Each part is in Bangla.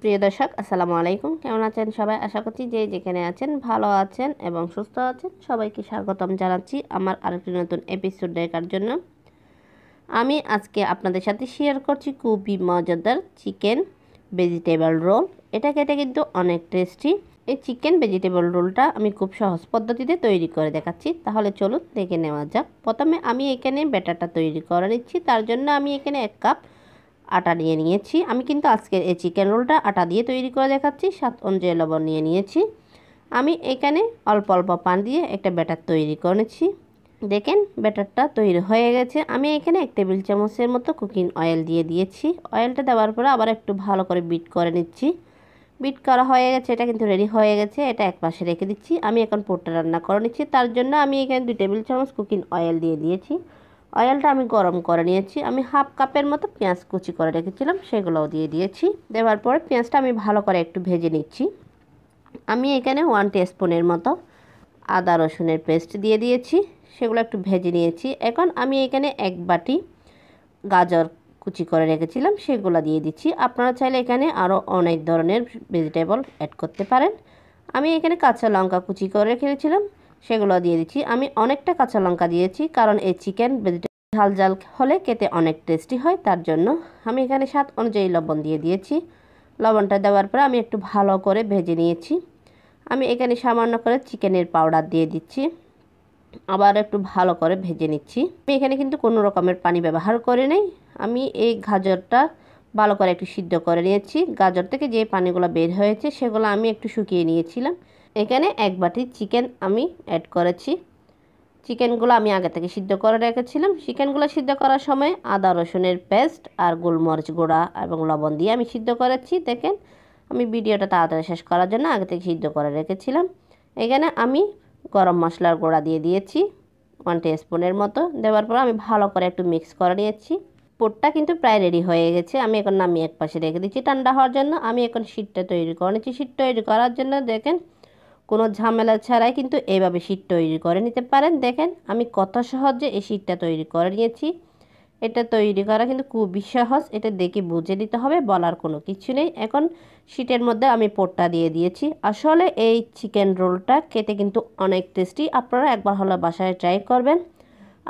প্রিয় দর্শক আসসালামু আলাইকুম কেমন আছেন সবাই আশা করছি যে যেখানে আছেন ভালো আছেন এবং সুস্থ আছেন সবাইকে স্বাগতম জানাচ্ছি আমার আরেকটি নতুন এপিসোড দেখার জন্য আমি আজকে আপনাদের সাথে শেয়ার করছি খুবই মজাদার চিকেন ভেজিটেবল রোল এটা খেতে কিন্তু অনেক টেস্টি এই চিকেন ভেজিটেবল রোলটা আমি খুব সহজ পদ্ধতিতে তৈরি করে দেখাচ্ছি তাহলে চলুন দেখে নেওয়া যাক প্রথমে আমি এখানে ব্যাটারটা তৈরি করে নিচ্ছি তার জন্য আমি এখানে এক কাপ আটা নিয়ে নিয়েছি আমি কিন্তু আজকের এই চিকেন রোলটা আটা দিয়ে তৈরি করে দেখাচ্ছি সাত অঞ্জয় লবণ নিয়ে নিয়েছি আমি এখানে অল্প অল্প পান দিয়ে একটা ব্যাটার তৈরি করেছি দেখেন ব্যাটারটা তৈরি হয়ে গেছে আমি এখানে এক টেবিল চামচের মতো কুকিং অয়েল দিয়ে দিয়েছি অয়েলটা দেওয়ার পরে আবার একটু ভালো করে বিট করে নিচ্ছি বিট করা হয়ে গেছে এটা কিন্তু রেডি হয়ে গেছে এটা এক পাশে রেখে দিচ্ছি আমি এখন পোটটা রান্না করে নিচ্ছি তার জন্য আমি এখানে দুই টেবিল চামচ কুকিং অয়েল দিয়ে দিয়েছি অয়েলটা আমি গরম করে নিয়েছি আমি হাফ কাপের মতো পেঁয়াজ কুচি করে রেখেছিলাম সেগুলোও দিয়ে দিয়েছি দেওয়ার পরে পেঁয়াজটা আমি ভালো করে একটু ভেজে নিচ্ছি আমি এখানে ওয়ান স্পুনের মতো আদা রসুনের পেস্ট দিয়ে দিয়েছি সেগুলো একটু ভেজে নিয়েছি এখন আমি এখানে এক বাটি গাজর কুচি করে রেখেছিলাম সেগুলো দিয়ে দিচ্ছি আপনারা চাইলে এখানে আরও অনেক ধরনের ভেজিটেবল অ্যাড করতে পারেন আমি এখানে কাঁচা লঙ্কা কুচি করে রেখেছিলাম সেগুলো দিয়ে দিচ্ছি আমি অনেকটা কাঁচা লঙ্কা দিয়েছি কারণ এই চিকেন ভেজিটেবল ঝাল ঝাল হলে খেতে অনেক টেস্টি হয় তার জন্য আমি এখানে স্বাদ অনুযায়ী লবণ দিয়ে দিয়েছি লবণটা দেওয়ার পরে আমি একটু ভালো করে ভেজে নিয়েছি আমি এখানে সামান্য করে চিকেনের পাউডার দিয়ে দিচ্ছি আবার একটু ভালো করে ভেজে নিচ্ছি আমি এখানে কিন্তু কোনো রকমের পানি ব্যবহার করে নেই আমি এই গাজরটা ভালো করে একটু সিদ্ধ করে নিয়েছি গাজর থেকে যে পানিগুলো বের হয়েছে সেগুলো আমি একটু শুকিয়ে নিয়েছিলাম এখানে এক বাটি চিকেন আমি অ্যাড করেছি চিকেনগুলো আমি আগে থেকে সিদ্ধ করে রেখেছিলাম চিকেনগুলো সিদ্ধ করার সময় আদা রসুনের পেস্ট আর গোলমরিচ গুঁড়া এবং লবণ দিয়ে আমি সিদ্ধ করেছি দেখেন আমি ভিডিওটা তাড়াতাড়ি শেষ করার জন্য আগে থেকে সিদ্ধ করে রেখেছিলাম এখানে আমি গরম মশলার গুঁড়া দিয়ে দিয়েছি ওয়ান স্পুনের মতো দেওয়ার পর আমি ভালো করে একটু মিক্স করে নিয়েছি পোটটা কিন্তু প্রায় রেডি হয়ে গেছে আমি এখন নামিয়ে এক পাশে রেখে দিচ্ছি ঠান্ডা হওয়ার জন্য আমি এখন শীটটা তৈরি করে নিচ্ছি শীট তৈরি করার জন্য দেখেন কোনো ঝামেলা ছাড়াই কিন্তু এইভাবে শীত তৈরি করে নিতে পারেন দেখেন আমি কত সহজে এই শীতটা তৈরি করে নিয়েছি এটা তৈরি করা কিন্তু খুবই সহজ এটা দেখে বুঝে নিতে হবে বলার কোনো কিছু নেই এখন শীতের মধ্যে আমি পোটটা দিয়ে দিয়েছি আসলে এই চিকেন রোলটা খেতে কিন্তু অনেক টেস্টি আপনারা একবার হলো বাসায় ট্রাই করবেন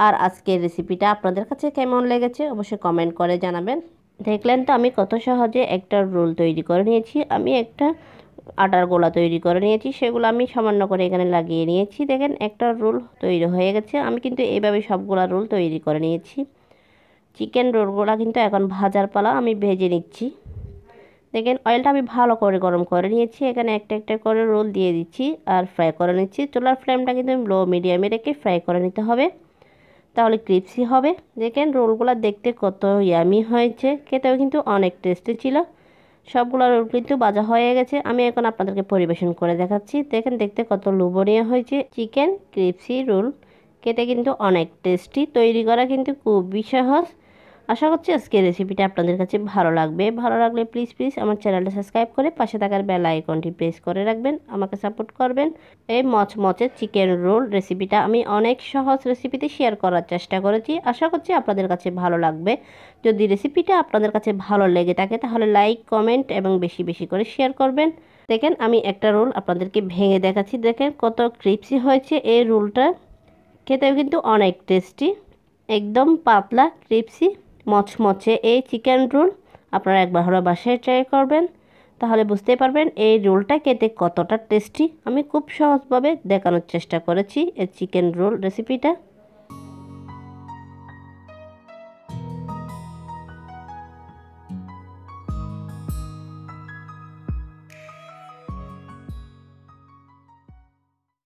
আর আজকের রেসিপিটা আপনাদের কাছে কেমন লেগেছে অবশ্যই কমেন্ট করে জানাবেন দেখলেন তো আমি কত সহজে একটা রোল তৈরি করে নিয়েছি আমি একটা আটার গোলা তৈরি করে নিয়েছি সেগুলো আমি সামান্য করে এখানে লাগিয়ে নিয়েছি দেখেন একটা রোল তৈরি হয়ে গেছে আমি কিন্তু এইভাবে সবগুলা রোল তৈরি করে নিয়েছি চিকেন রোলগুলা কিন্তু এখন ভাজার পালা আমি ভেজে নিচ্ছি দেখেন অয়েলটা আমি ভালো করে গরম করে নিয়েছি এখানে একটা একটা করে রোল দিয়ে দিচ্ছি আর ফ্রাই করে নিচ্ছি চুলার ফ্লেমটা কিন্তু লো মিডিয়ামে রেখে ফ্রাই করে নিতে হবে তাহলে ক্রিপসি হবে দেখেন রোলগুলো দেখতে কত ইয়ামি হয়েছে খেতেও কিন্তু অনেক টেস্টি ছিল সবগুলো রোল কিন্তু বাজা হয়ে গেছে আমি এখন আপনাদেরকে পরিবেশন করে দেখাচ্ছি দেখেন দেখতে কত লুবনীয় হয়েছে চিকেন ক্রিপসি রোল কেটে কিন্তু অনেক টেস্টি তৈরি করা কিন্তু খুবই সহজ আশা করছি আজকে রেসিপিটা আপনাদের কাছে ভালো লাগবে ভালো লাগলে প্লিজ প্লিজ আমার চ্যানেলটা সাবস্ক্রাইব করে পাশে থাকার বেল আইকনটি প্রেস করে রাখবেন আমাকে সাপোর্ট করবেন এই মচমচে চিকেন রোল রেসিপিটা আমি অনেক সহজ রেসিপিতে শেয়ার করার চেষ্টা করেছি আশা করছি আপনাদের কাছে ভালো লাগবে যদি রেসিপিটা আপনাদের কাছে ভালো লেগে থাকে তাহলে লাইক কমেন্ট এবং বেশি বেশি করে শেয়ার করবেন দেখেন আমি একটা রোল আপনাদেরকে ভেঙে দেখাচ্ছি দেখেন কত ক্রিপসি হয়েছে এই রোলটা খেতেও কিন্তু অনেক টেস্টি একদম পাতলা ক্রিপসি মচমচে এই চিকেন রোল আপনারা একবার হলো বাসায় ট্রাই করবেন তাহলে বুঝতে পারবেন এই রোলটা খেতে কতটা টেস্টি আমি খুব সহজভাবে দেখানোর চেষ্টা করেছি এই চিকেন রোল রেসিপিটা